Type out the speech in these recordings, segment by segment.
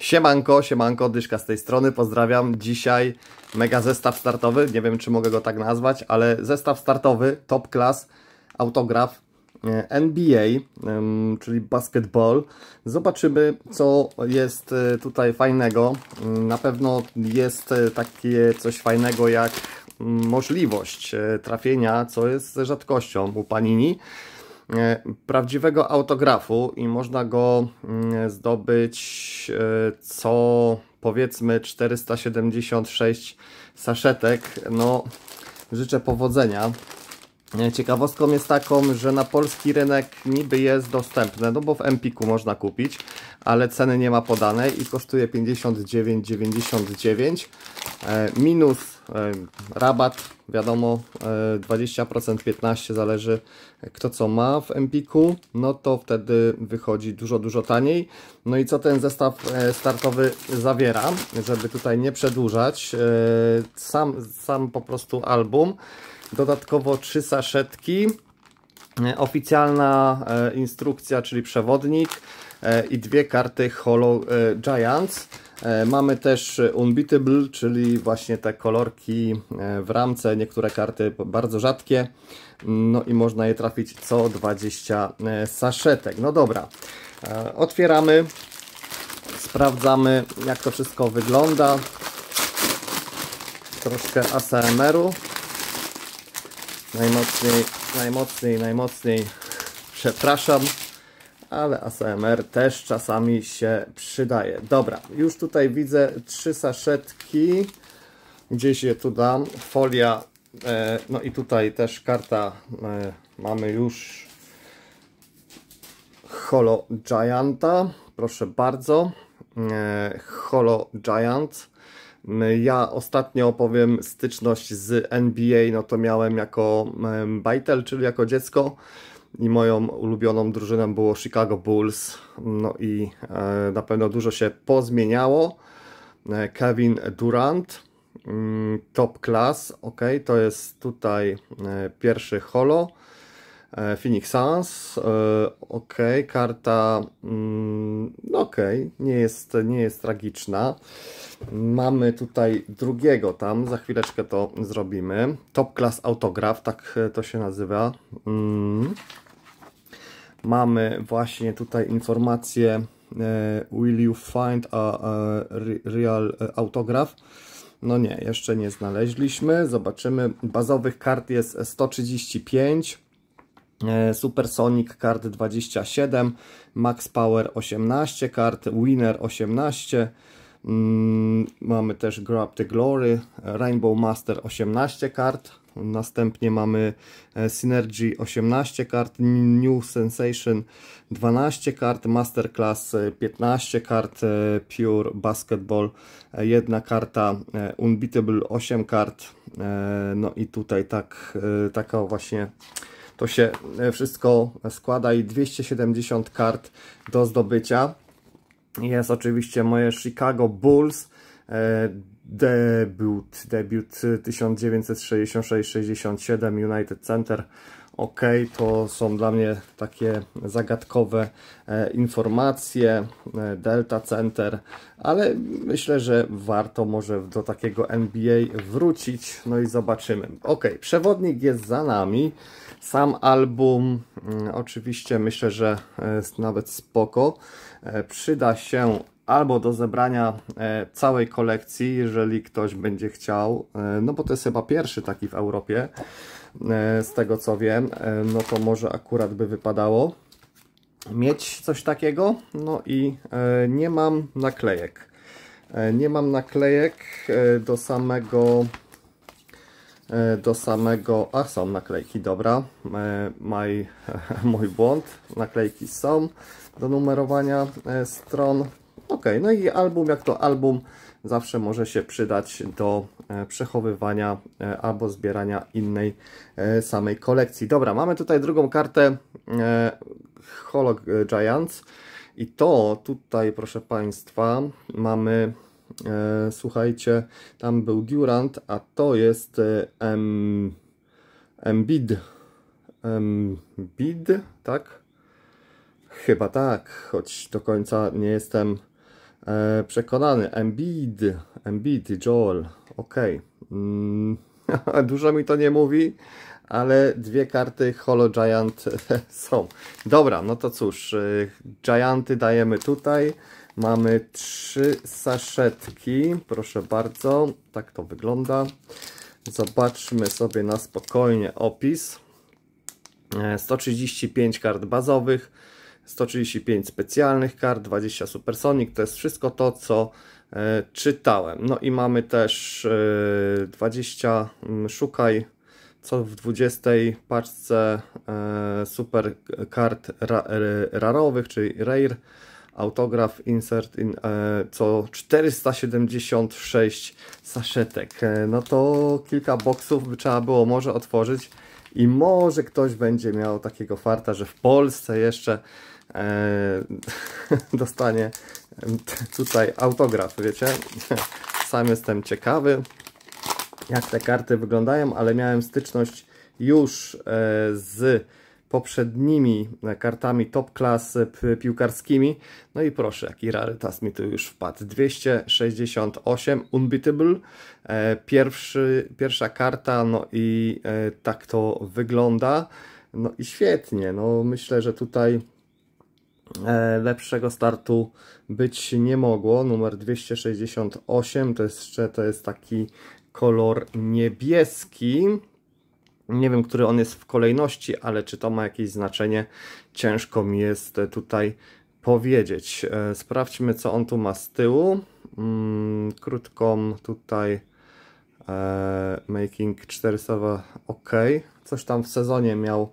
Siemanko, siemanko, Dyszka z tej strony, pozdrawiam. Dzisiaj mega zestaw startowy, nie wiem czy mogę go tak nazwać, ale zestaw startowy, top class, autograf e, NBA, czyli basketball. Zobaczymy co jest e, tutaj fajnego. Mm, na pewno jest e, takie coś fajnego jak mm, możliwość trafienia, co jest rzadkością u Panini. E, prawdziwego autografu i można go mm, zdobyć e, co powiedzmy 476 saszetek. No, życzę powodzenia. E, ciekawostką jest taką, że na polski rynek niby jest dostępne, no bo w Empiku można kupić, ale ceny nie ma podanej i kosztuje 59,99 e, minus e, rabat, wiadomo 20%, 15% zależy kto co ma w Empiku, no to wtedy wychodzi dużo, dużo taniej. No i co ten zestaw startowy zawiera, żeby tutaj nie przedłużać, sam, sam po prostu album dodatkowo trzy saszetki, e, oficjalna e, instrukcja, czyli przewodnik e, i dwie karty Hollow Giants. Mamy też Unbeatable, czyli właśnie te kolorki w ramce, niektóre karty bardzo rzadkie. No i można je trafić co 20 saszetek. No dobra, otwieramy, sprawdzamy jak to wszystko wygląda. Troszkę ASMR-u. Najmocniej, najmocniej, najmocniej przepraszam, ale ASMR też czasami się przydaje. Dobra, już tutaj widzę trzy saszetki, gdzieś je tu dam, folia, e, no i tutaj też karta e, mamy już Holo Gianta, proszę bardzo, e, Holo Giant, Mm, ja ostatnio opowiem styczność z NBA, no to miałem jako bajtel, czyli jako dziecko i moją ulubioną drużyną było Chicago Bulls. No i e, na pewno dużo się pozmieniało. E, Kevin Durant, mm, top class, ok, to jest tutaj e, pierwszy holo. E, Phoenix Suns, e, ok, karta, No mm, ok, nie jest, nie jest tragiczna. Mamy tutaj drugiego tam, za chwileczkę to zrobimy. Top Class Autograf, tak to się nazywa. Mm. Mamy właśnie tutaj informację e, Will you find a, a real autograf? No nie, jeszcze nie znaleźliśmy. Zobaczymy. Bazowych kart jest 135 E, Supersonic kart 27, Max Power 18 kart, Winner 18, mm, mamy też Grab the Glory, Rainbow Master 18 kart, następnie mamy e, Synergy 18 kart, New Sensation 12 kart, Masterclass 15 e, kart, Pure Basketball 1 karta, Unbeatable 8 kart, no i tutaj tak, taka właśnie to się e, wszystko składa i 270 kart do zdobycia. Jest oczywiście moje Chicago Bulls, e, debut debut 1966-67 United Center ok, to są dla mnie takie zagadkowe e, informacje, e, Delta Center, ale myślę, że warto może do takiego NBA wrócić, no i zobaczymy. Ok, przewodnik jest za nami, sam album mm, oczywiście myślę, że e, nawet spoko, przyda się albo do zebrania całej kolekcji, jeżeli ktoś będzie chciał, no bo to jest chyba pierwszy taki w Europie, E, z tego co wiem, e, no to może akurat by wypadało mieć coś takiego. No i e, nie mam naklejek. Nie mam naklejek do samego do samego, a są naklejki, dobra, My, mój błąd, naklejki są do numerowania stron, ok, no i album, jak to album zawsze może się przydać do e, przechowywania e, albo zbierania innej e, samej kolekcji. Dobra, mamy tutaj drugą kartę Holog Giants i to tutaj, proszę Państwa, mamy słuchajcie, tam był Durant, a to jest em, Embid. Embid, tak? Chyba tak, choć do końca nie jestem E, przekonany. Embiid, Embiid, Joel. ok mm. Dużo mi to nie mówi, ale dwie karty Holo Giant są. Dobra, no to cóż. Y, Gianty dajemy tutaj. Mamy trzy saszetki. Proszę bardzo. Tak to wygląda. Zobaczmy sobie na spokojnie opis. 135 e, kart bazowych. 135 specjalnych kart, 20 Supersonic, to jest wszystko to, co e, czytałem. No i mamy też 20, e, mm, szukaj co w 20 paczce e, super kart rarowych, czyli rare, autograf insert in, co 476 saszetek. No to kilka boksów by trzeba było może otworzyć i może ktoś będzie miał takiego farta, że w Polsce jeszcze e, dostanie tutaj autograf, wiecie? Sam jestem ciekawy, jak te karty wyglądają, ale miałem styczność już e, z poprzednimi e, kartami top class e, piłkarskimi. No i proszę, jaki rarytas mi tu już wpadł. 268 Unbeatable, e, Pierwszy, pierwsza karta, no i tak to wygląda. No i świetnie, no myślę, że tutaj lepszego startu być nie mogło. Numer 268 to jeszcze to jest taki kolor niebieski. Nie wiem, który on jest w kolejności, ale czy to ma jakieś znaczenie, ciężko mi jest tutaj powiedzieć. E, sprawdźmy, co on tu ma z tyłu. Mm, krótką tutaj e, making 400 ok. Coś tam w sezonie miał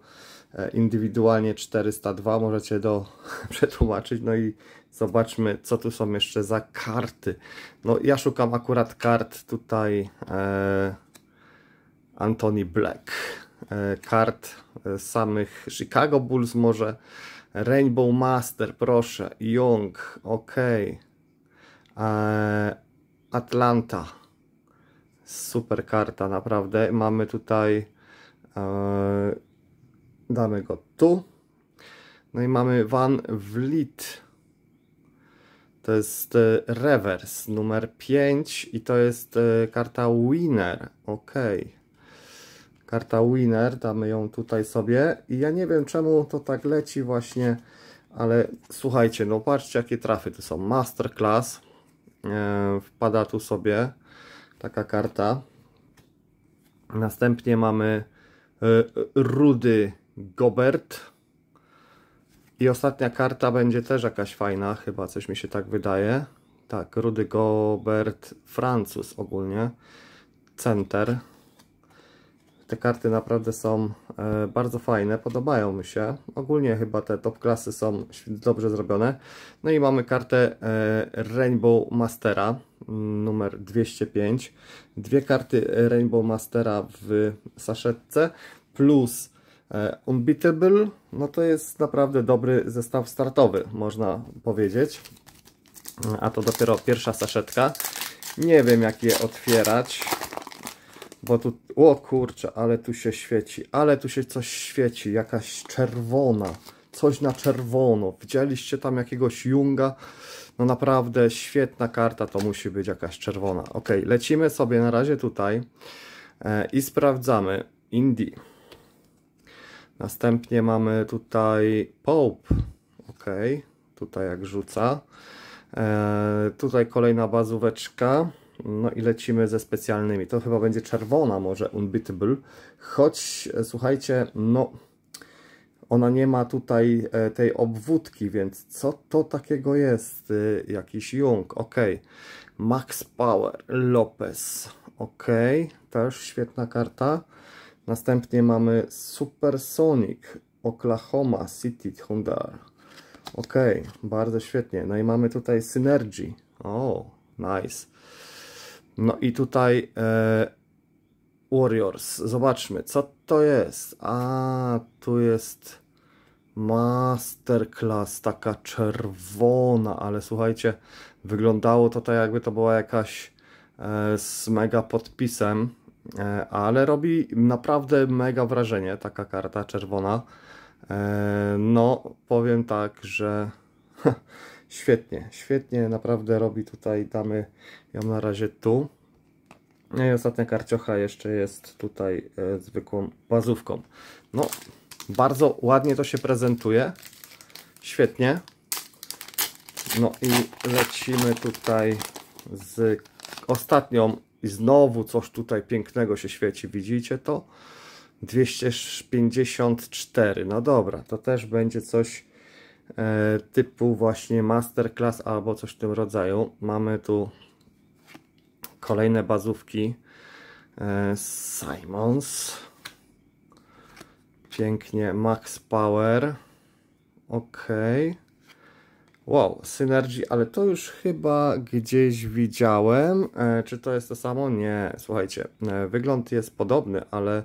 e, indywidualnie 402, możecie to przetłumaczyć, no i zobaczmy, co tu są jeszcze za karty. No ja szukam akurat kart tutaj e, Anthony Black, e, kart e, samych Chicago Bulls może, Rainbow Master, proszę, Young, ok, e, Atlanta, super karta naprawdę, mamy tutaj, damy go tu, no i mamy Van Vliet, to jest Reverse numer 5 i to jest karta Winner. ok karta Winner, damy ją tutaj sobie i ja nie wiem czemu to tak leci właśnie, ale słuchajcie, no patrzcie jakie trafy, to są Masterclass, e, wpada tu sobie taka karta, następnie mamy e, Rudy Gobert i ostatnia karta będzie też jakaś fajna, chyba coś mi się tak wydaje, tak, Rudy Gobert, Francuz ogólnie, Center, te karty naprawdę są e, bardzo fajne, podobają mi się. Ogólnie chyba te top klasy są dobrze zrobione. No i mamy kartę e, Rainbow Mastera mm, numer 205. Dwie karty e, Rainbow Mastera w saszetce plus Unbeatable. No to jest naprawdę dobry zestaw startowy, można powiedzieć. A to dopiero pierwsza saszetka. Nie wiem jak je otwierać bo tu, o kurczę, ale tu się świeci, ale tu się coś świeci, jakaś czerwona, coś na czerwono. Widzieliście tam jakiegoś Junga? No naprawdę świetna karta, to musi być jakaś czerwona. Ok, lecimy sobie na razie tutaj e, i sprawdzamy Indie. Następnie mamy tutaj Pope. Ok, tutaj jak rzuca. E, tutaj kolejna bazóweczka. No i lecimy ze specjalnymi. To chyba będzie czerwona może Unbeatable. Choć, e, słuchajcie, no... Ona nie ma tutaj e, tej obwódki, więc co to takiego jest? E, jakiś Jung, ok. Max Power, Lopez, ok. Też świetna karta. Następnie mamy Supersonic, Oklahoma City Thunder. Ok, bardzo świetnie. No i mamy tutaj Synergy. O, oh, nice. No i tutaj e, Warriors. Zobaczmy, co to jest. A, tu jest masterclass, taka czerwona, ale słuchajcie, wyglądało to tak jakby to była jakaś e, z mega podpisem, e, ale robi naprawdę mega wrażenie taka karta czerwona. E, no, powiem tak, że świetnie, świetnie naprawdę robi tutaj, damy ją na razie tu. No i ostatnia karciocha jeszcze jest tutaj e, zwykłą bazówką. No, bardzo ładnie to się prezentuje. Świetnie. No i lecimy tutaj z ostatnią i znowu coś tutaj pięknego się świeci. Widzicie to? 254. No dobra, to też będzie coś E, typu właśnie masterclass albo coś w tym rodzaju. Mamy tu kolejne bazówki e, Simons. Pięknie, Max Power. Ok. Wow, Synergy, ale to już chyba gdzieś widziałem. E, czy to jest to samo? Nie, słuchajcie, wygląd jest podobny, ale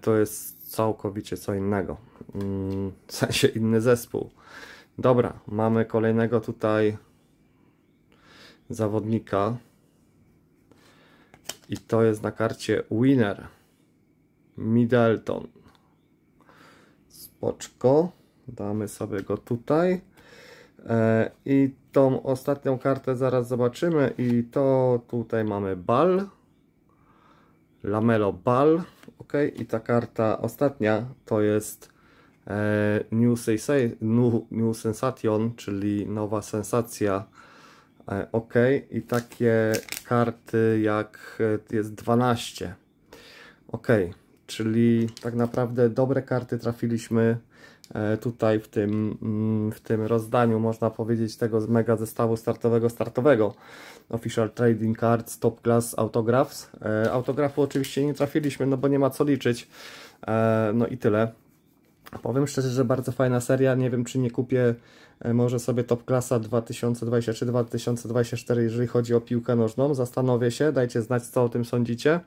to jest całkowicie co innego. Mm, w sensie inny zespół. Dobra, mamy kolejnego tutaj zawodnika. I to jest na karcie Winner Middleton. Spoczko. Damy sobie go tutaj. E, I tą ostatnią kartę zaraz zobaczymy. I to tutaj mamy Bal. Lamelo Bal. Ok, i ta karta ostatnia to jest E, new, Sensation, New, New Sensation, czyli nowa sensacja. E, OK, i takie karty jak e, jest 12. OK, czyli tak naprawdę dobre karty trafiliśmy tutaj w tym, mm, w tym rozdaniu, można powiedzieć, tego mega zestawu startowego, startowego. Official Trading Cards, Top Class, Autographs. Autografu oczywiście nie trafiliśmy, no bo nie ma co liczyć. No i tyle. Powiem szczerze, że bardzo fajna seria. Nie wiem, czy nie kupię e, może sobie top klasa 2023-2024, jeżeli chodzi o piłkę nożną. Zastanowię się, dajcie znać, co o tym sądzicie.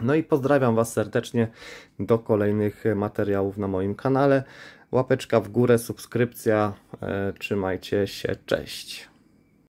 No i pozdrawiam Was serdecznie do kolejnych materiałów na moim kanale. Łapeczka w górę, subskrypcja. E, trzymajcie się, cześć.